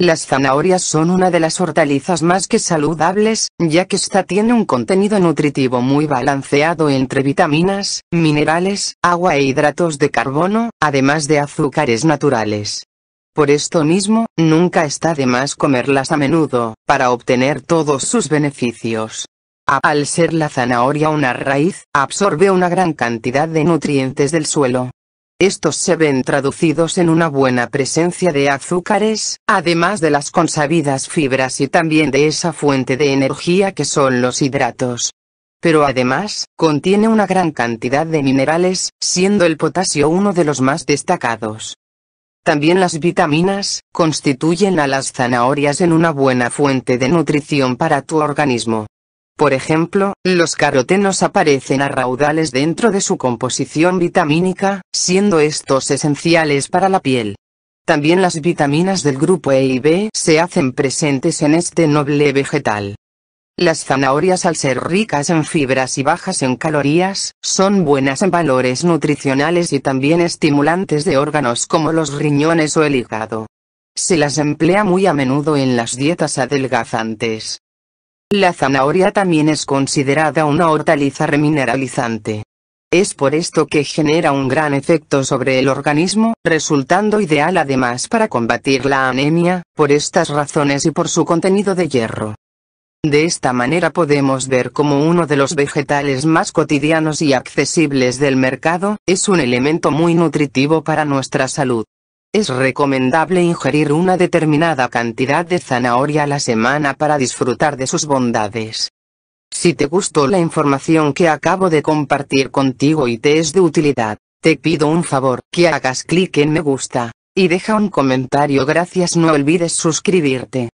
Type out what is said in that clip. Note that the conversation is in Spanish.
Las zanahorias son una de las hortalizas más que saludables, ya que esta tiene un contenido nutritivo muy balanceado entre vitaminas, minerales, agua e hidratos de carbono, además de azúcares naturales. Por esto mismo, nunca está de más comerlas a menudo, para obtener todos sus beneficios. Al ser la zanahoria una raíz, absorbe una gran cantidad de nutrientes del suelo, estos se ven traducidos en una buena presencia de azúcares, además de las consabidas fibras y también de esa fuente de energía que son los hidratos. Pero además, contiene una gran cantidad de minerales, siendo el potasio uno de los más destacados. También las vitaminas, constituyen a las zanahorias en una buena fuente de nutrición para tu organismo. Por ejemplo, los carotenos aparecen a raudales dentro de su composición vitamínica, siendo estos esenciales para la piel. También las vitaminas del grupo E y B se hacen presentes en este noble vegetal. Las zanahorias al ser ricas en fibras y bajas en calorías, son buenas en valores nutricionales y también estimulantes de órganos como los riñones o el hígado. Se las emplea muy a menudo en las dietas adelgazantes. La zanahoria también es considerada una hortaliza remineralizante. Es por esto que genera un gran efecto sobre el organismo, resultando ideal además para combatir la anemia, por estas razones y por su contenido de hierro. De esta manera podemos ver como uno de los vegetales más cotidianos y accesibles del mercado, es un elemento muy nutritivo para nuestra salud. Es recomendable ingerir una determinada cantidad de zanahoria a la semana para disfrutar de sus bondades. Si te gustó la información que acabo de compartir contigo y te es de utilidad, te pido un favor, que hagas clic en me gusta, y deja un comentario gracias no olvides suscribirte.